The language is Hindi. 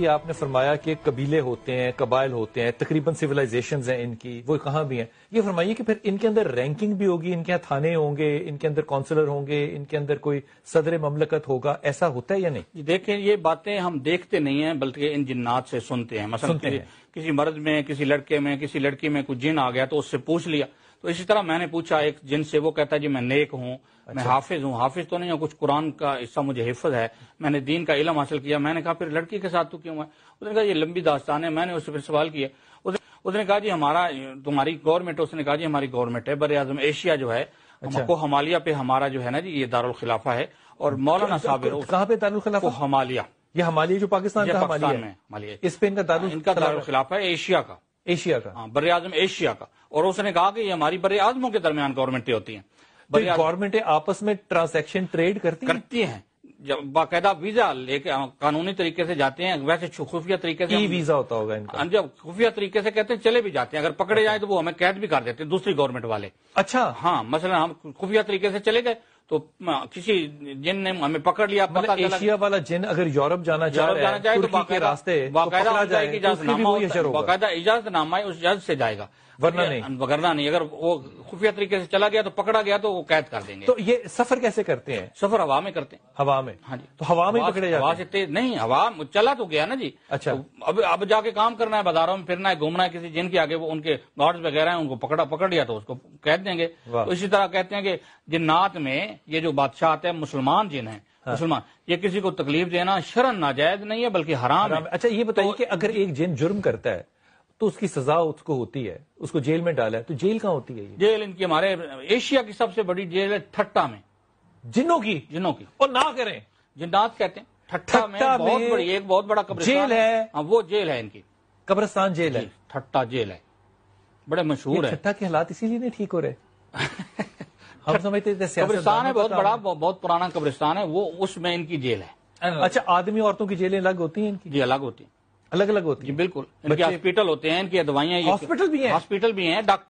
ये आपने फरमाया कि कबीले होते हैं कबाइल होते हैं तकरीबन सिविलाइजेशन हैं इनकी वो कहाँ भी हैं ये फरमाइए कि फिर इनके अंदर रैंकिंग भी होगी इनके यहाँ थाने होंगे इनके अंदर काउंसलर होंगे इनके अंदर कोई सदर ममलकत होगा ऐसा होता है या नहीं देखें ये बातें हम देखते नहीं हैं बल्कि इन जिन्नात से सुनते हैं मसलन सुनते हैं किसी मर्द में किसी लड़के में किसी लड़की में कुछ जिन आ गया तो उससे पूछ लिया तो इसी तरह मैंने पूछा एक जिनसे वो कहता है जी मैं नेक हूँ अच्छा। मैं हाफिज हूँ हाफिज तो नहीं हूँ कुछ कुरान का हिस्सा मुझे हिफज है मैंने दीन का इलम हासिल किया मैंने कहा फिर लड़की के साथ तू क्यों है उसने कहा ये लंबी दास्तान है मैंने उससे फिर सवाल किया उसने कहा जी हमारा तुम्हारी गवर्नमेंट उसने कहा जी हमारी गवर्नमेंट है बर आजम एशिया जो है अच्छा। को हमालिया पे हमारा जो है ना जी ये दारुल खिलाफा है और मौलाना साहब कहाँ पे दारुल खिलाफा हमालिया ये हमालिया जो पाकिस्तान का हमालिया है इस पे इनका दारुल इनका दारुल खिलाफा है एशिया का एशिया का हाँ बर आजम एशिया का और उसने कहा कि ये हमारी बड़े आजमों के दरमियान गवर्नमेंटें होती है तो गवर्नमेंट आपस में ट्रांसैक्शन ट्रेड करती करती हैं जब बाकायदा वीजा लेके हाँ, कानूनी तरीके से जाते हैं वैसे खुफिया तरीके से वीजा होता होगा इनका हम हाँ, जब खुफिया तरीके से कहते हैं चले भी जाते हैं अगर पकड़े जाए तो वो हमें कैद भी कर देते हैं दूसरी गवर्नमेंट वाले अच्छा हाँ मसलन हम खुफिया तरीके से चले गए तो किसी जिन ने हमें पकड़ लिया मतलब एशिया वाला जिन अगर यूरोप जाना यूरोप जाना चाहे तो बाकी रास्ते बाकायदा इजाजत बाकायदा इजाजतनामा उस जज से जाएगा वरना नहीं वरना नहीं अगर वो खुफिया तरीके से चला गया तो पकड़ा गया तो वो कैद कर देंगे तो ये सफर कैसे करते हैं सफर हवा में करते हैं हवा में हाँ जी तो हवा में पकड़े जाते हवा से तेज नहीं हवा चला तो गया ना जी अच्छा तो अब अब जाके काम करना है बाजारों में फिरना है घूमना है किसी जिन के आगे वो उनके गार्ड्स वगैरह हैं उनको पकड़ा पकड़ लिया तो उसको कैद देंगे तो इसी तरह कहते हैं कि जिन्नात में हैं ये जो बादशाह आते हैं मुसलमान जिन हैं हाँ। मुसलमान ये किसी को तकलीफ देना शरण नाजायज नहीं है बल्कि हराम, है अच्छा ये बताइए तो, कि अगर एक जिन जुर्म करता है तो उसकी सजा उसको होती है उसको जेल में डाला है तो जेल कहाँ होती है ये? जेल इनकी हमारे एशिया की सबसे बड़ी जेल है ठट्टा में जिनों की जिनों की और ना करें जिन्दात कहते हैं ठट्टा में बहुत बड़ी एक बहुत बड़ा कब्रिस्तान जेल है हाँ, वो जेल है इनकी कब्रस्तान जेल है ठट्टा जेल है बड़े मशहूर है ठट्टा के हालात इसीलिए नहीं ठीक हो रहे हम समझते थे कब्रिस्तान है बहुत बड़ा बहुत पुराना कब्रिस्तान है वो उसमें इनकी जेल है अच्छा आदमी औरतों की जेलें अलग होती हैं इनकी जी अलग होती हैं अलग अलग होती है बिल्कुल इनके हॉस्पिटल होते हैं इनकी दवाइयाँ हॉस्पिटल भी हैं हॉस्पिटल भी हैं डॉक्टर